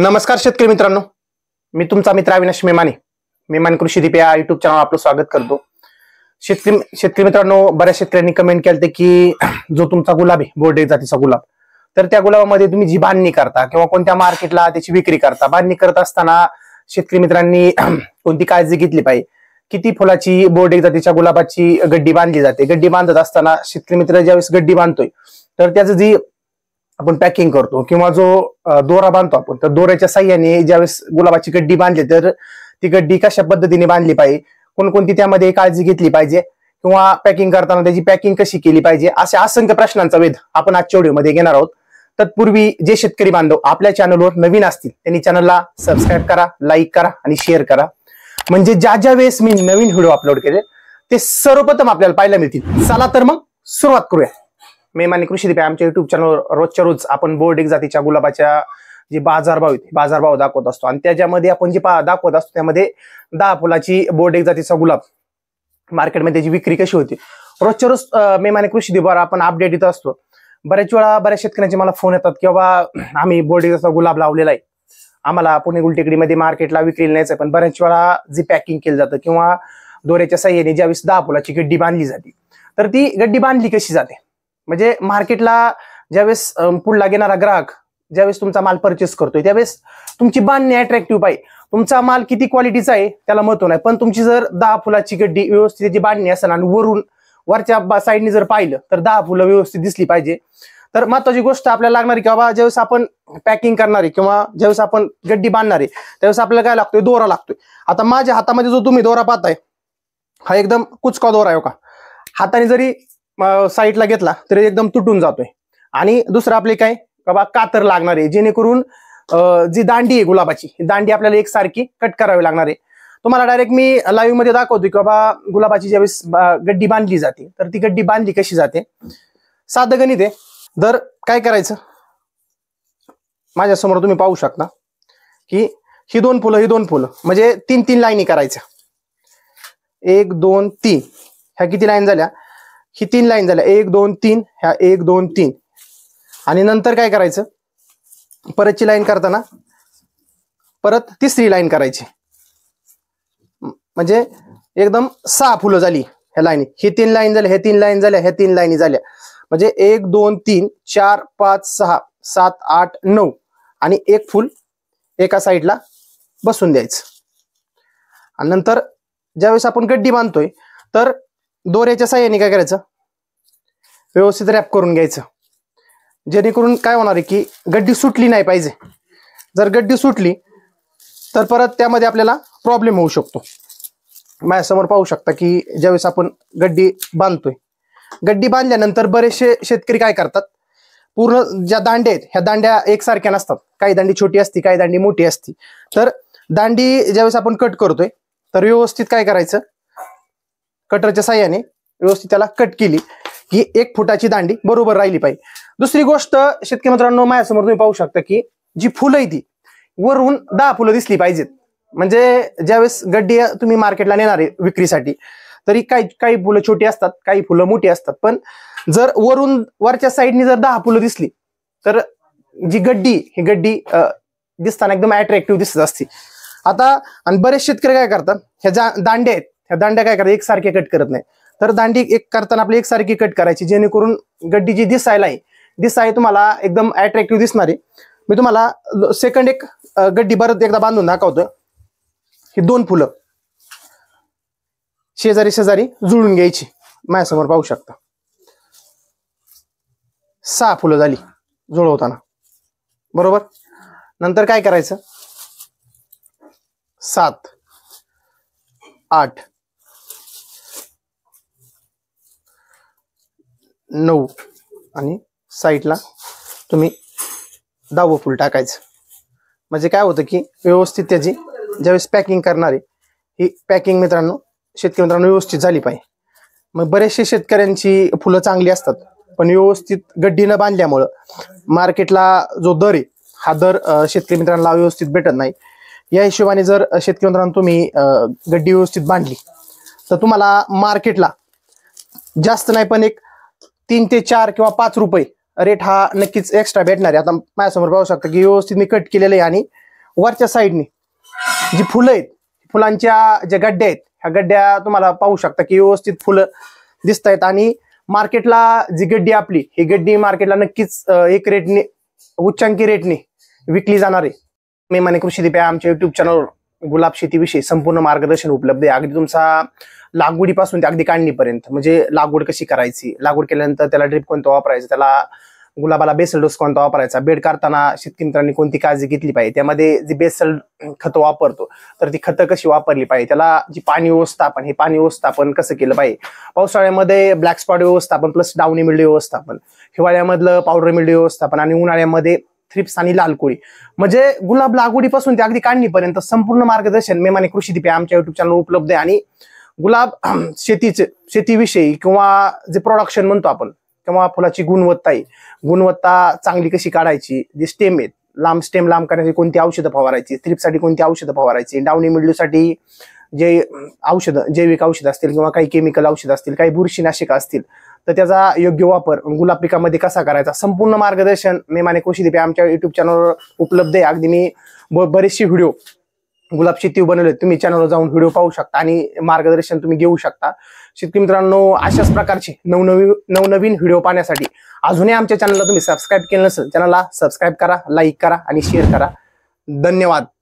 नमस्कार शेतकरी मित्रांनो मी तुमचा मित्र अविनाश मेमाने मेमान कृषी दीप या युट्यूब चॅनल आपलं स्वागत करतो शेतकरी शेतकरी मित्रांनो बऱ्याच शेतकऱ्यांनी कमेंट केलं की जो तुमचा गुलाब आहे बोर्डे जातीचा गुलाब तर त्या गुलाबामध्ये तुम्ही जी बांधणी करता किंवा कोणत्या मार्केटला त्याची विक्री करता बांधणी करत असताना शेतकरी मित्रांनी कोणती काळजी घेतली पाहिजे किती फुलाची बोर्डे जातीच्या गुलाबाची गड्डी बांधली जाते गड्डी बांधत असताना शेतकरी मित्र ज्यावेळेस गड्डी बांधतोय तर त्याचं जी आपण पॅकिंग करतो किंवा जो दोरा बांधतो आपण तर दोऱ्याच्या साह्याने ज्यावेळेस गुलाबाची गड्डी बांधली तर ती गड्डी कशा पद्धतीने बांधली पाहिजे कोणकोणती त्यामध्ये काळजी घेतली पाहिजे किंवा पॅकिंग करताना त्याची पॅकिंग कशी केली पाहिजे असे असंख्य प्रश्नांचा वेध आपण आजच्या व्हिडिओमध्ये घेणार आहोत तत्पूर्वी जे शेतकरी बांधव आपल्या चॅनलवर नवीन असतील त्यांनी चॅनलला सबस्क्राईब करा लाईक करा आणि शेअर करा म्हणजे ज्या ज्या वेळेस मी नवीन व्हिडिओ अपलोड केले ते सर्वप्रथम आपल्याला पाहायला मिळतील चला तर मग सुरुवात करूया मे आणि कृषी दिपे आमच्या युट्यूब चॅनलवर रोजच्या रोज आपण बोर्ड एक जातीच्या गुलाबाच्या जे बाजारभाव आहेत बाजारभाव दाखवत असतो आणि त्याच्यामध्ये आपण जे दाखवत असतो त्यामध्ये दहा फुलाची बोर्ड एक जातीचा गुलाब मार्केटमध्ये त्याची विक्री कशी होती रोजच्या रोज मे कृषी दिपावर आपण अपडेट येत असतो बऱ्याच वेळा बऱ्याच शेतकऱ्यांचे मला फोन येतात किंवा आम्ही बोर्ड एक जातीचा गुलाब लावलेला आहे आम्हाला पुणे मध्ये मार्केटला विक्रीला नाहीच पण बऱ्याच वेळा जी पॅकिंग केलं जातं किंवा दोऱ्याच्या साह्याने ज्यावेळेस दहा फुलाची गड्डी बांधली जाते तर ती गड्डी बांधली कशी जाते म्हणजे मार्केटला ज्यावेळेस पुढला घेणारा ग्राहक ज्यावेळेस तुमचा माल परचेस करतोय त्यावेळेस तुमची बांधणी अट्रॅक्टिव्ह पाहिजे तुमचा माल किती क्वालिटीचा आहे त्याला महत्व नाही पण तुमची जर दहा फुलाची गड्डी व्यवस्थित त्याची बांधणी असेल आणि वरून वरच्या साईडने जर पाहिलं तर दहा फुलं व्यवस्थित दिसली पाहिजे तर महत्वाची गोष्ट आपल्याला लागणार की बाबा ज्यावेळेस आपण पॅकिंग करणारे किंवा ज्यावेळेस आपण गड्डी बांधणार आहे त्यावेळेस आपल्याला काय लागतोय दोरा लागतोय आता माझ्या हातामध्ये जो तुम्ही दोरा पाहताय हा एकदम कुचका दोरा आहे हो का हाताने जरी साईडला घेतला तरी एकदम तुटून जातोय आणि दुसरं आपले काय बाबा कातर लागणार आहे जेणेकरून जी दांडी आहे गुलाबाची दांडी आपल्याला एक सारखी कट करावी लागणार आहे तुम्हाला डायरेक्ट मी लाईव्ह मध्ये दाखवतोय की बाबा गुलाबाची ज्यावेळेस गड्डी बांधली जाते तर ती गड्डी बांधली कशी जाते साधं गणित आहे दर काय करायचं माझ्यासमोर तुम्ही पाहू शकता की ही दोन फुलं ही दोन फुलं म्हणजे तीन तीन लाईनी करायच्या एक दोन तीन ह्या किती लाईन झाल्या ही तीन लाईन झाल्या एक दोन तीन ह्या एक दोन तीन आणि नंतर काय करायचं परतची लाईन करताना परत तिसरी लाईन करायची म्हणजे एकदम सहा फुलं झाली ह्या लाईन ही तीन लाईन झाल्या हे तीन लाईन झाल्या ह्या तीन लाईनी झाल्या म्हणजे एक दोन तीन चार पाच सहा सात आठ नऊ आणि एक फुल एका साईडला बसून द्यायचं आणि नंतर ज्यावेळेस आपण गड्डी बांधतोय तर दोऱ्याच्या साह्याने काय करायचं व्यवस्थित रॅप करून घ्यायचं जेणेकरून काय होणार आहे की गड्डी सुटली नाही पाहिजे जर गड्डी सुटली तर परत त्यामध्ये आपल्याला प्रॉब्लेम होऊ शकतो माझ्यासमोर पाहू शकता की ज्यावेळेस आपण गड्डी बांधतोय गड्डी बांधल्यानंतर बरेचसे शेतकरी काय करतात पूर्ण ज्या दांड्या आहेत ह्या दांड्या एकसारख्या नसतात काही दांडी छोटी असती काही दांडी मोठी असती तर दांडी ज्यावेळेस आपण कट करतोय तर व्यवस्थित काय करायचं कटरच्या साह्याने व्यवस्थित त्याला कट केली की एक फुटाची दांडी बरोबर राहिली पाहिजे दुसरी गोष्ट शेतकरी मित्रांनो माझ्यासमोर तुम्ही पाहू शकता की जी फुलं ती वरून दहा फुलं दिसली पाहिजेत म्हणजे ज्यावेळेस गड्डी तुम्ही मार्केटला नेणार आहे विक्रीसाठी तरी काही काही फुलं छोटी असतात काही फुलं मोठी असतात पण जर वरून वरच्या साईडनी जर दहा फुलं दिसली तर जी गड्डी ही गड्डी दिसताना एकदम अट्रॅक्टिव्ह दिसत असते आता आणि बरेच शेतकरी काय करतात ह्या जा दांड्या आहेत ह्या दांड्या काय एक एकसारखे कट करत नाही तर दांडी एक करताना आपली एकसारखी कट करायची जेणेकरून गड्डी जी दिसायला आहे दिसाय तुम्हाला एकदम अट्रॅक्टिव्ह दिसणार आहे मी तुम्हाला सेकंड एक गड्डी परत एकदा बांधून दाखवतो ही दोन फुलं शेजारी शेजारी जुळून घ्यायची माझ्यासमोर पाहू शकता सहा फुलं झाली जुळवताना बरोबर नंतर काय करायचं सात आठ नऊ आणि साईडला तुम्ही दहावं फुल टाकायचं म्हणजे काय होतं की व्यवस्थित त्याची ज्यावेळेस पॅकिंग करणारी ही पॅकिंग मित्रांनो शेतकरी मित्रांनो व्यवस्थित झाली पाहिजे मग बरेचसे शेतकऱ्यांची फुलं चांगली असतात पण व्यवस्थित गड्डी न बांधल्यामुळं मार्केटला जो दर आहे हा दर शेतकरी मित्रांना व्यवस्थित भेटत नाही या हिशोबाने जर शेतकरी मित्रांनो तुम्ही गड्डी व्यवस्थित बांधली तर तुम्हाला मार्केटला जास्त नाही पण एक तीन ते चार किंवा पाच रुपये रेट हा नक्कीच एक्स्ट्रा भेटणार आहे आता माझ्यासमोर पाहू शकता की व्यवस्थित मी कट केलेलं आहे आणि वरच्या साईडने जी फुलं आहेत फुलांच्या ज्या गड्ड्या आहेत ह्या गड्ड्या तुम्हाला पाहू शकता की व्यवस्थित फुलं दिसत आहेत आणि मार्केटला जी गड्डी आपली ही गड्डी मार्केटला नक्कीच एक रेटने उच्चांकी रेटने विकली जाणार आहे मी माने कृषी दिप्या आमच्या युट्यूब चॅनलवर गुलाब शेतीविषयी संपूर्ण मार्गदर्शन उपलब्ध आहे अगदी तुमचा लागवडीपासून ते अगदी काढणीपर्यंत म्हणजे लागवड कशी करायची लागवड केल्यानंतर त्याला ड्रिप कोणतं वापरायचं त्याला गुलाबाला बेसल डोस कोणता वापरायचा बेड काढताना शेतकरी कोणती काळजी घेतली पाहिजे त्यामध्ये जी बेसल खतं वापरतो तर ती खतं कशी वापरली पाहिजे त्याला जी पाणी व्यवस्थापन हे पाणी व्यवस्थापन कसं केलं पाहिजे पावसाळ्यामध्ये ब्लॅक स्पॉट व्यवस्थापन प्लस डावणी मिल्ड व्यवस्थापन हिवाळ्यामधलं पावडर मिल्ड व्यवस्थापन आणि उन्हाळ्यामध्ये थ्रिप्स आणि लाल कोळी म्हणजे गुलाब लागवडीपासून ते अगदी काढणीपर्यंत संपूर्ण मार्गदर्शन मेमाने कृषी दिपे आमच्या युट्यूब चॅनल उपलब्ध आहे आणि गुलाब शेतीचे शेतीविषयी किंवा जे प्रोडक्शन म्हणतो आपण किंवा फुलाची गुणवत्ता आहे गुणवत्ता चांगली कशी काढायची जे स्टेम आहेत लांब स्टेम लांब करण्यासाठी कोणती औषधं फवारायची थ्रिपसाठी कोणती औषधं फवारायची डावणी मिडलूसाठी जे औषधं जैविक औषधं असतील किंवा काही केमिकल औषधं असतील काही बुरशीनाशिका असतील तर त्याचा योग्य वापर गुलाब पिकामध्ये कसा करायचा संपूर्ण मार्गदर्शन मी माने कृषीदीप आमच्या युट्यूब चॅनलवर उपलब्ध आहे अगदी मी बरेचसे व्हिडिओ गुलाब शेती बनवले तुम्ही चॅनलवर जाऊन व्हिडिओ पाहू शकता आणि मार्गदर्शन तुम्ही घेऊ शकता शेतकरी मित्रांनो अशाच प्रकारचे नवनवीन नवनवीन व्हिडिओ पाहण्यासाठी अजूनही आमच्या चॅनलला तुम्ही सबस्क्राईब केलं नसेल चॅनलला सबस्क्राईब करा लाईक करा आणि शेअर करा धन्यवाद